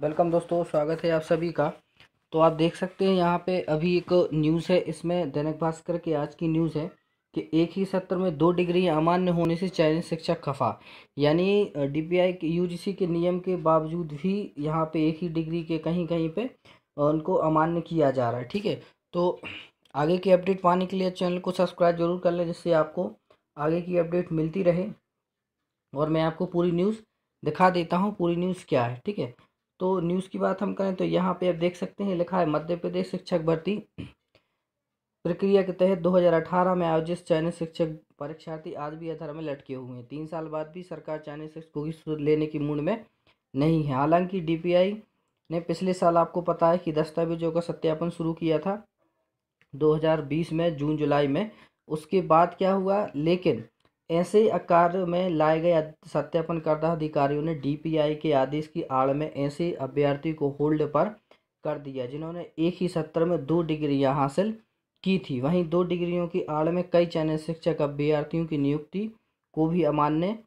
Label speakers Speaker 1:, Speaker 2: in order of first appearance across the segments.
Speaker 1: welcome दोस्तों स्वागत है आप सभी का तो आप देख सकते हैं यहाँ पे अभी एक न्यूज़ है इसमें दैनिक भास्कर की आज की न्यूज़ है कि एक ही सत्र में दो डिग्री अमान्य होने से चयनित शिक्षक खफा यानी डीपीआई के यूजीसी के नियम के बावजूद भी यहाँ पे एक ही डिग्री के कहीं कहीं पे उनको अमान्य किया जा रहा है ठीक है तो आगे की अपडेट पाने के लिए चैनल को सब्सक्राइब जरूर कर लें जिससे आपको आगे की अपडेट मिलती रहे और मैं आपको पूरी न्यूज़ दिखा देता हूँ पूरी न्यूज़ क्या है ठीक है तो न्यूज़ की बात हम करें तो यहाँ पे आप देख सकते हैं लिखा है मध्य प्रदेश शिक्षक भर्ती प्रक्रिया के तहत 2018 में आयोजित चयनित शिक्षक परीक्षार्थी आज भी अधर में लटके हुए हैं तीन साल बाद भी सरकार चयनित शिक्षकों की लेने की मूड में नहीं है हालांकि डी ने पिछले साल आपको पता है कि दस्तावेजों का सत्यापन शुरू किया था 2020 में जून जुलाई में उसके बाद क्या हुआ लेकिन ऐसे कार्य में लाए गए सत्यापनकर्ता अधिकारियों ने डीपीआई के आदेश की आड़ में ऐसे अभ्यर्थी को होल्ड पर कर दिया जिन्होंने एक ही सत्र में दो डिग्रियां हासिल की थी वहीं दो डिग्रियों की आड़ में कई चयनित शिक्षक अभ्यर्थियों की नियुक्ति को भी अमान्य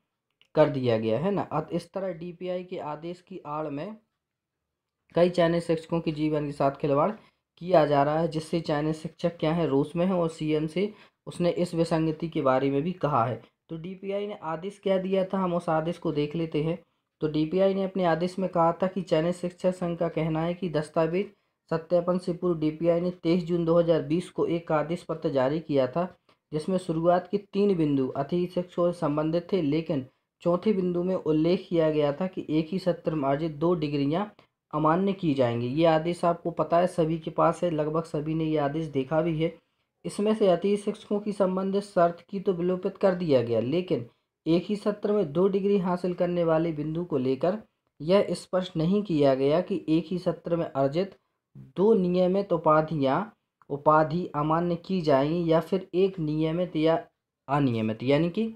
Speaker 1: कर दिया गया है ना इस तरह डीपीआई के आदेश की आड़ में कई चयनित शिक्षकों के जीवन के साथ खिलवाड़ किया जा रहा है जिससे चयनित शिक्षक क्या है रूस में है और सीएम से उसने इस विसंगति के बारे में भी कहा है तो डीपीआई ने आदेश क्या दिया था हम उस आदेश को देख लेते हैं तो डीपीआई ने अपने आदेश में कहा था कि चयनित शिक्षा संघ का कहना है कि दस्तावेज सत्यापन से पूर्व डीपीआई ने तेईस जून 2020 को एक आदेश पत्र जारी किया था जिसमें शुरुआत के तीन बिंदु शिक्षकों से संबंधित थे लेकिन चौथे बिंदु में उल्लेख किया गया था कि एक ही सत्र में अर्जित दो डिग्रियां अमान्य की जाएंगी ये आदेश आपको पता है सभी के पास है लगभग सभी ने ये आदेश देखा भी है इसमें से अतीत शिक्षकों की संबंधित शर्त की तो विलोपित कर दिया गया लेकिन एक ही सत्र में दो डिग्री हासिल करने वाले बिंदु को लेकर यह स्पष्ट नहीं किया गया कि एक ही सत्र में अर्जित दो नियमित उपाधियाँ उपाधि अमान्य की जाएंगी या फिर एक नियमित या अनियमित यानी कि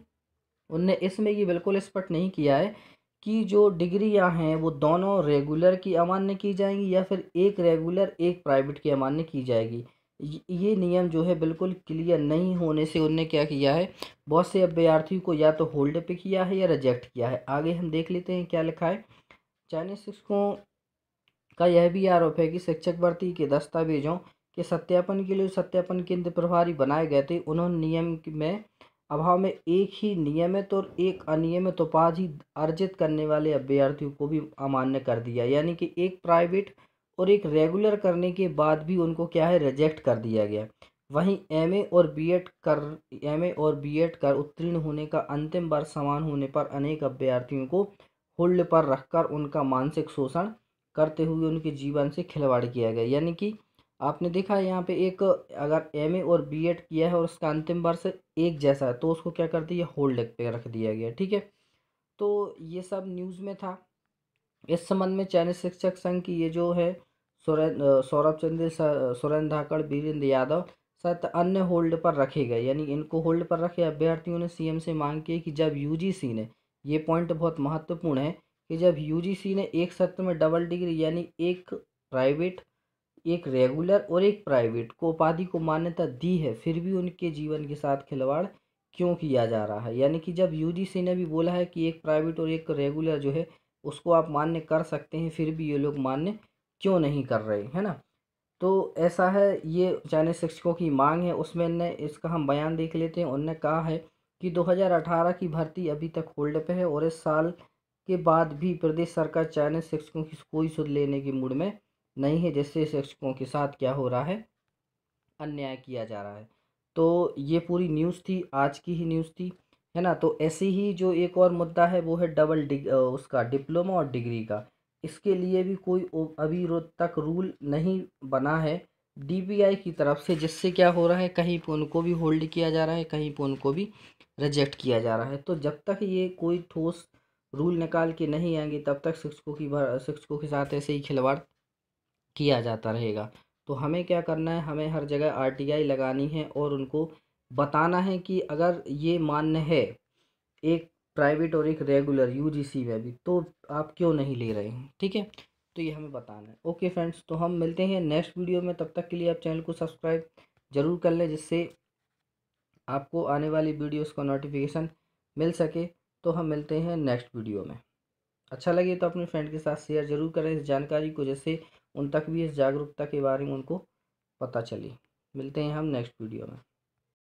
Speaker 1: उनने इसमें ये बिल्कुल स्पष्ट नहीं किया है कि जो डिग्रियां हैं वो दोनों रेगुलर की अमान्य की जाएंगी या फिर एक रेगुलर एक प्राइवेट की अमान्य की जाएगी ये नियम जो है बिल्कुल क्लियर नहीं होने से उनने क्या किया है बहुत से अभ्यार्थियों को या तो होल्ड पे किया है या रिजेक्ट किया है आगे हम देख लेते हैं क्या लिखा है चाइनीज शिक्षकों का यह भी आरोप है कि शिक्षक भर्ती के दस्तावेजों के सत्यापन के लिए सत्यापन केंद्र प्रभारी बनाए गए थे उन्होंने नियम में अभाव में एक ही नियमित और एक अनियमित उपाधि अर्जित करने वाले अभ्यर्थियों को भी अमान्य कर दिया यानी कि एक प्राइवेट और एक रेगुलर करने के बाद भी उनको क्या है रिजेक्ट कर दिया गया वहीं एम और बी कर एम और बी कर उत्तीर्ण होने का अंतिम बार समान होने पर अनेक अभ्यर्थियों को होल्ड पर रखकर उनका मानसिक शोषण करते हुए उनके जीवन से खिलवाड़ किया गया यानी कि आपने देखा है यहाँ पे एक अगर एम और बी किया है और उसका अंतिम वर्ष एक जैसा है तो उसको क्या कर दिया होल्ड पे रख दिया गया ठीक है तो ये सब न्यूज़ में था इस संबंध में चयनित शिक्षक संघ की ये जो है सौरभ चंद्र सुरेंद्र धाकड़ वीरेंद्र यादव सत अन्य होल्ड पर रखे गए यानी इनको होल्ड पर रखे अभ्यर्थियों ने सीएम से मांग की कि जब यूजीसी ने ये पॉइंट बहुत महत्वपूर्ण है कि जब यूजीसी ने एक सत्र में डबल डिग्री यानी एक प्राइवेट एक रेगुलर और एक प्राइवेट को उपाधि को मान्यता दी है फिर भी उनके जीवन के साथ खिलवाड़ क्यों किया जा रहा है यानी कि जब यू ने भी बोला है कि एक प्राइवेट और एक रेगुलर जो है उसको आप मान्य कर सकते हैं फिर भी ये लोग मान्य क्यों नहीं कर रहे है ना तो ऐसा है ये चाइनीज शिक्षकों की मांग है उसमें ने इसका हम बयान देख लेते हैं उनने कहा है कि 2018 की भर्ती अभी तक होल्ड पे है और इस साल के बाद भी प्रदेश सरकार चाइनीज शिक्षकों की कोई सुध लेने के मूड में नहीं है जिससे शिक्षकों के साथ क्या हो रहा है अन्याय किया जा रहा है तो ये पूरी न्यूज़ थी आज की ही न्यूज़ थी है ना तो ऐसे ही जो एक और मुद्दा है वो है डबल डिग उसका डिप्लोमा और डिग्री का इसके लिए भी कोई अभी तक रूल नहीं बना है डीबीआई की तरफ से जिससे क्या हो रहा है कहीं पर उनको भी होल्ड किया जा रहा है कहीं पर उनको भी रिजेक्ट किया जा रहा है तो जब तक ये कोई ठोस रूल निकाल के नहीं आएंगे तब तक शिक्षकों की शिक्षकों के साथ ऐसे ही खिलवाड़ किया जाता रहेगा तो हमें क्या करना है हमें हर जगह आर लगानी है और उनको बताना है कि अगर ये मान्य है एक प्राइवेट और एक रेगुलर यूजीसी में भी तो आप क्यों नहीं ले रहे हैं ठीक है तो ये हमें बताना है ओके फ्रेंड्स तो हम मिलते हैं नेक्स्ट वीडियो में तब तक के लिए आप चैनल को सब्सक्राइब ज़रूर कर लें जिससे आपको आने वाली वीडियोस का नोटिफिकेशन मिल सके तो हम मिलते हैं नेक्स्ट वीडियो में अच्छा लगे तो अपने फ्रेंड के साथ शेयर जरूर करें इस जानकारी को जैसे उन तक भी इस जागरूकता के बारे में उनको पता चले मिलते हैं हम नेक्स्ट वीडियो में